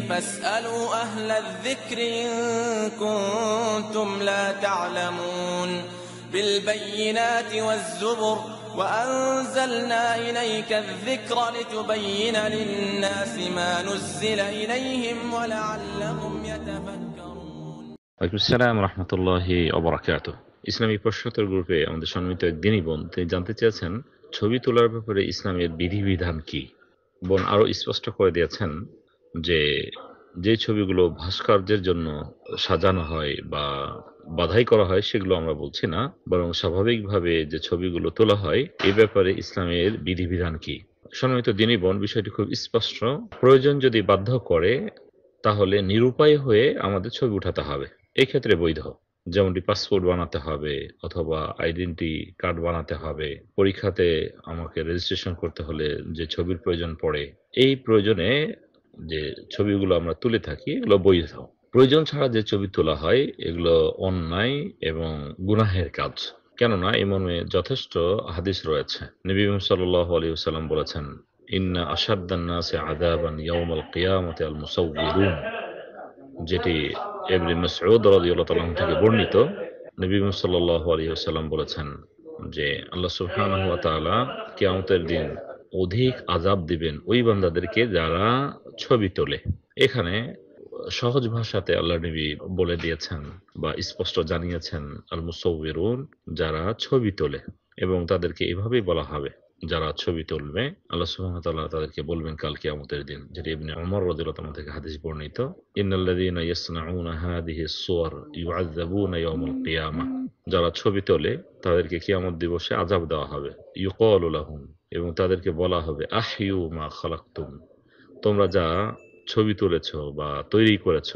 فاسألوا أهل الذكر إن كنتم لا تعلمون بالبينات والزبر وأنزلنا إليك الذكر لتبين للناس ما نزل إليهم ولعلهم يتفكرون وعليكم السلام ورحمة الله وبركاته ইসলামী পশ্চাতের গ্রুপে আমাদের সম্মিলিত এক দিনই বোন তিনি জানতে চেয়েছেন ছবি তোলার ব্যাপারে ইসলামের বিধিবিধান কি বোন আরো স্পষ্ট করে দিয়েছেন যে যে ছবিগুলো ভাস্কর্যের জন্য সাজানো হয় বা বাধাই করা হয় সেগুলো আমরা বলছি না বরং স্বাভাবিকভাবে যে ছবিগুলো তোলা হয় এ ব্যাপারে ইসলামের বিধিবিধান কি সম্মানিত দিনী বন বিষয়টি খুব স্পষ্ট প্রয়োজন যদি বাধ্য করে তাহলে নিরুপায় হয়ে আমাদের ছবি উঠাতে হবে এক্ষেত্রে বৈধ যেমনটি পাসপোর্ট বানাতে হবে অথবা আইডেন্টি কার্ড বানাতে হবে পরীক্ষাতে আমাকে রেজিস্ট্রেশন করতে হলে যে ছবির প্রয়োজন পড়ে এই প্রয়োজনে যে ছবিগুলো আমরা তুলে থাকি এগুলো বৈধ প্রয়োজন ছাড়া যে ছবি তোলা হয় এগুলো অন্যায় এবং গুনাহের কাজ কেননা এ মর্মে যথেষ্ট হাদিস রয়েছে নবী সাল্লাহ আলী সাল্লাম বলেছেন ইন্না আসাদ্দান্নাসে আদাবান ইয়াউমাল কিয়ামতে আল মুসাউরুন যেটি এবনি মসউদ রাদিয়াল্লাহু তাআলা থেকে বর্ণিত নবী সাল্লাল্লাহু আলাইহি ওয়াসাল্লাম বলেছেন যে আল্লাহ সুবহানাহু ওয়া তাআলা কিয়ামতের দিন অধিক আযাব দিবেন ওই বান্দাদেরকে যারা ছবি তোলে এখানে সহজ ভাষাতে আল্লাহ নবী বলে দিয়েছেন বা স্পষ্ট জানিয়েছেন আল মুসৌরুন যারা ছবি তোলে এবং তাদেরকে এভাবেই বলা হবে যারা ছবি তুলবে আল্লাহ সুহামতাল্লাহ তাদেরকে বলবেন কাল কিয়ামতের দিন যেটি ইবনে অমর রদুল্লাহ থেকে হাদিস বর্ণিত ইন্নাল্লাযীনা ইয়াসনাউনা হাযিহি সুওয়ার ইউআযাবুনা ইয়াওমাল কিয়ামা যারা ছবি তোলে তাদেরকে কিয়ামত দিবসে আযাব দেওয়া হবে ইউকালু লাহুম এবং তাদেরকে বলা হবে আহিউ মা খালাকতুম তোমরা যা ছবি তুলেছ বা তৈরি করেছ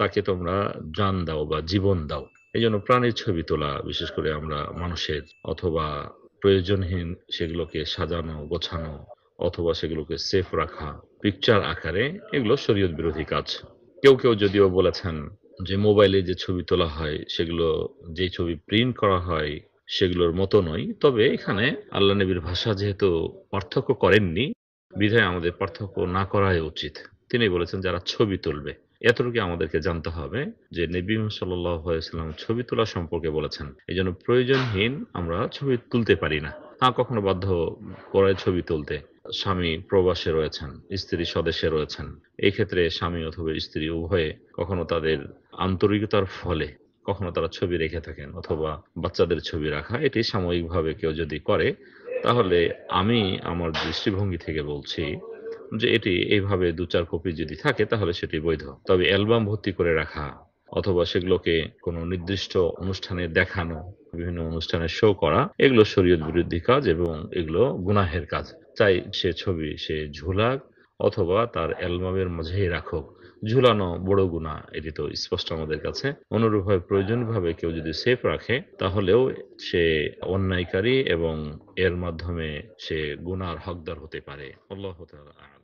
তাকে তোমরা জান দাও বা জীবন দাও এই জন্য প্রাণীর ছবি তোলা বিশেষ করে আমরা মানুষের অথবা প্রয়োজনহীন সেগুলোকে সাজানো গোছানো অথবা সেগুলোকে সেফ রাখা পিকচার আকারে এগুলো শরীয়ত বিরোধী কাজ কেউ কেউ যদিও বলেছেন যে মোবাইলে যে ছবি তোলা হয় সেগুলো যে ছবি প্রিন্ট করা হয় সেগুলোর মতো নয় তবে এখানে আল্লাহ নবীর ভাষা যেহেতু পার্থক্য করেননি বিধায় আমাদের পার্থক্য না করাই উচিত তিনি বলেছেন যারা ছবি তুলবে এতটুকু আমাদেরকে জানতে হবে যে নবী সাল্লাম ছবি তোলা সম্পর্কে বলেছেন এই জন্য প্রয়োজনহীন আমরা ছবি তুলতে পারি না হ্যাঁ কখনো বাধ্য করে ছবি তুলতে স্বামী প্রবাসে রয়েছেন স্ত্রী স্বদেশে রয়েছেন এই ক্ষেত্রে স্বামী অথবা স্ত্রী উভয়ে কখনো তাদের আন্তরিকতার ফলে কখনো তারা ছবি রেখে থাকেন অথবা বাচ্চাদের ছবি রাখা এটি সাময়িকভাবে কেউ যদি করে তাহলে আমি আমার দৃষ্টিভঙ্গি থেকে বলছি যে এটি এইভাবে দু চার কপি যদি থাকে তাহলে সেটি বৈধ তবে অ্যালবাম ভর্তি করে রাখা অথবা সেগুলোকে কোনো নির্দিষ্ট অনুষ্ঠানে দেখানো বিভিন্ন অনুষ্ঠানে শো করা এগুলো শরীয়ত বিরোধী কাজ এবং এগুলো গুনাহের কাজ চাই সে ছবি সে ঝুলাক অথবা তার অ্যালবামের মাঝেই রাখুক ঝুলানো বড় গুণা এটি তো স্পষ্ট আমাদের কাছে অনুরূপভাবে ভাবে কেউ যদি সেফ রাখে তাহলেও সে অন্যায়কারী এবং এর মাধ্যমে সে গুনার হকদার হতে পারে আল্লাহ